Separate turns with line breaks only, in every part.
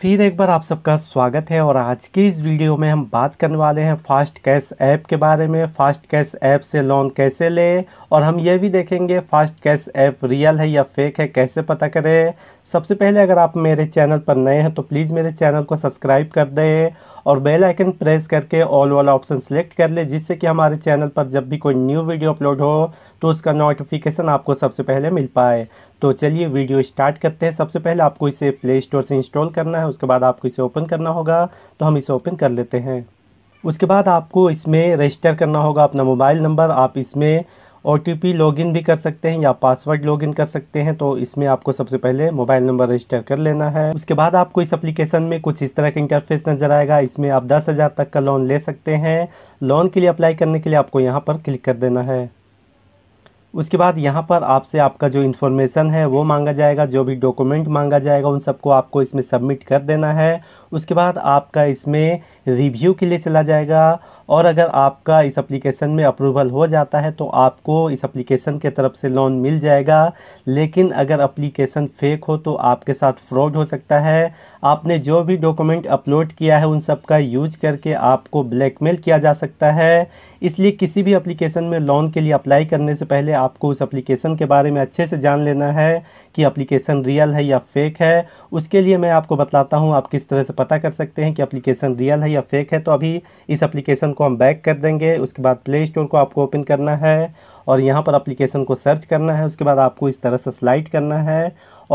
फिर एक बार आप सबका स्वागत है और आज के इस वीडियो में हम बात करने वाले हैं फास्ट कैश ऐप के बारे में फास्ट कैश ऐप से लोन कैसे लें और हम ये भी देखेंगे फास्ट कैश ऐप रियल है या फेक है कैसे पता करें सबसे पहले अगर आप मेरे चैनल पर नए हैं तो प्लीज़ मेरे चैनल को सब्सक्राइब कर दें और बेल आइकन प्रेस करके ऑल वाला ऑप्शन सेलेक्ट कर लें जिससे कि हमारे चैनल पर जब भी कोई न्यू वीडियो अपलोड हो तो उसका नोटिफिकेशन आपको सबसे पहले मिल पाए तो चलिए वीडियो स्टार्ट करते हैं सबसे पहले आपको इसे प्ले स्टोर से इंस्टॉल करना है उसके बाद आपको इसे ओपन करना होगा तो हम इसे ओपन कर लेते हैं उसके बाद आपको इसमें रजिस्टर करना होगा अपना मोबाइल नंबर आप इसमें ओ टी पी भी कर सकते हैं या पासवर्ड लॉगिन कर सकते हैं तो इसमें आपको सबसे पहले मोबाइल नंबर रजिस्टर कर लेना है उसके बाद आपको इस एप्लीकेशन में कुछ इस तरह का इंटरफेस नज़र आएगा इसमें आप दस हज़ार तक का लोन ले सकते हैं लोन के लिए अप्लाई करने के लिए आपको यहाँ पर क्लिक कर देना है उसके बाद यहाँ पर आपसे आपका जो इन्फॉर्मेशन है वो मांगा जाएगा जो भी डॉक्यूमेंट मांगा जाएगा उन सबको आपको इसमें सबमिट कर देना है उसके बाद आपका इसमें रिव्यू के लिए चला जाएगा और अगर आपका इस एप्लीकेशन में अप्रूवल हो जाता है तो आपको इस एप्लीकेशन के तरफ से लोन मिल जाएगा लेकिन अगर एप्लीकेशन फेक हो तो आपके साथ फ्रॉड हो सकता है आपने जो भी डॉक्यूमेंट अपलोड किया है उन सब का यूज करके आपको ब्लैकमेल किया जा सकता है इसलिए किसी भी अप्लीकेशन में लोन के लिए अप्लाई करने से पहले आपको उस एप्लीकेशन के बारे में अच्छे से जान लेना है कि अप्लीकेशन रियल है या फेक है उसके लिए मैं आपको बतलाता हूँ आप किस तरह से पता कर सकते हैं कि अप्लीकेशन रियल है या या फेक है तो अभी इस एप्लीकेशन को हम बैक कर देंगे उसके बाद प्ले स्टोर को आपको ओपन करना है और यहाँ पर एप्लीकेशन को सर्च करना है उसके बाद आपको इस तरह से स्लाइड करना है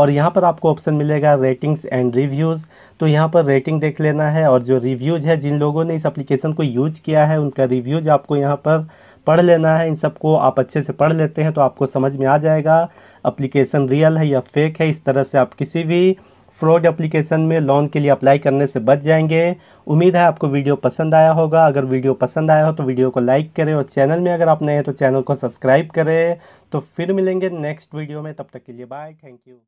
और यहाँ पर आपको ऑप्शन मिलेगा रेटिंग्स एंड रिव्यूज़ तो यहाँ पर रेटिंग देख लेना है और जो रिव्यूज़ है जिन लोगों ने इस एप्लीकेशन को यूज किया है उनका रिव्यूज़ आपको यहाँ पर पढ़ लेना है इन सबको आप अच्छे से पढ़ लेते हैं तो आपको समझ में आ जाएगा अप्लीकेशन रियल है या फेक है इस तरह से आप किसी भी फ्रॉड एप्लीकेशन में लोन के लिए अप्लाई करने से बच जाएंगे उम्मीद है आपको वीडियो पसंद आया होगा अगर वीडियो पसंद आया हो तो वीडियो को लाइक करें और चैनल में अगर आप नए हैं तो चैनल को सब्सक्राइब करें तो फिर मिलेंगे नेक्स्ट वीडियो में तब तक के लिए बाय थैंक यू